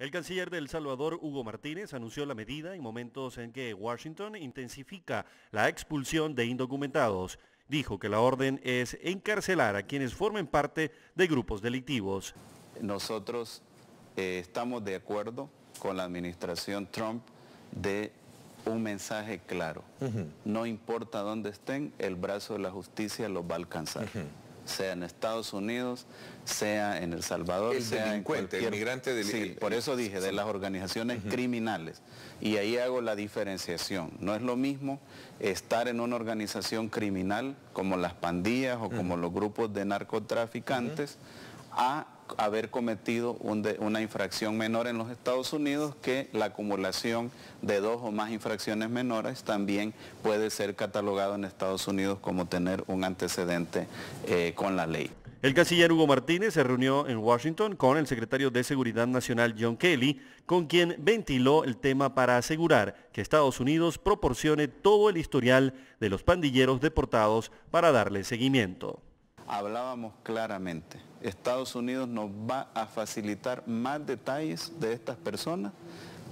El canciller del Salvador, Hugo Martínez, anunció la medida en momentos en que Washington intensifica la expulsión de indocumentados. Dijo que la orden es encarcelar a quienes formen parte de grupos delictivos. Nosotros eh, estamos de acuerdo con la administración Trump de un mensaje claro. No importa dónde estén, el brazo de la justicia los va a alcanzar sea en Estados Unidos, sea en El Salvador, sea en cuenca. Sí, por eso dije, de las organizaciones criminales. Y ahí hago la diferenciación. No es lo mismo estar en una organización criminal como las pandillas o como los grupos de narcotraficantes a haber cometido una infracción menor en los Estados Unidos que la acumulación de dos o más infracciones menores también puede ser catalogado en Estados Unidos como tener un antecedente eh, con la ley. El canciller Hugo Martínez se reunió en Washington con el secretario de Seguridad Nacional John Kelly, con quien ventiló el tema para asegurar que Estados Unidos proporcione todo el historial de los pandilleros deportados para darle seguimiento. Hablábamos claramente Estados Unidos nos va a facilitar más detalles de estas personas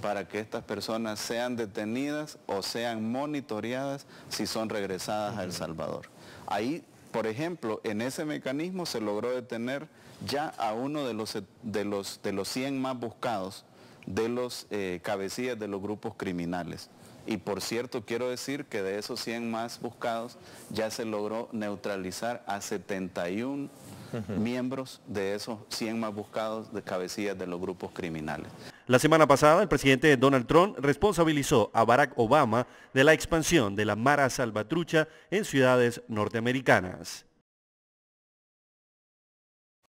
para que estas personas sean detenidas o sean monitoreadas si son regresadas a El Salvador. Ahí, por ejemplo, en ese mecanismo se logró detener ya a uno de los, de los, de los 100 más buscados de los eh, cabecillas de los grupos criminales. Y por cierto, quiero decir que de esos 100 más buscados ya se logró neutralizar a 71 miembros de esos 100 más buscados de cabecillas de los grupos criminales. La semana pasada, el presidente Donald Trump responsabilizó a Barack Obama de la expansión de la Mara Salvatrucha en ciudades norteamericanas.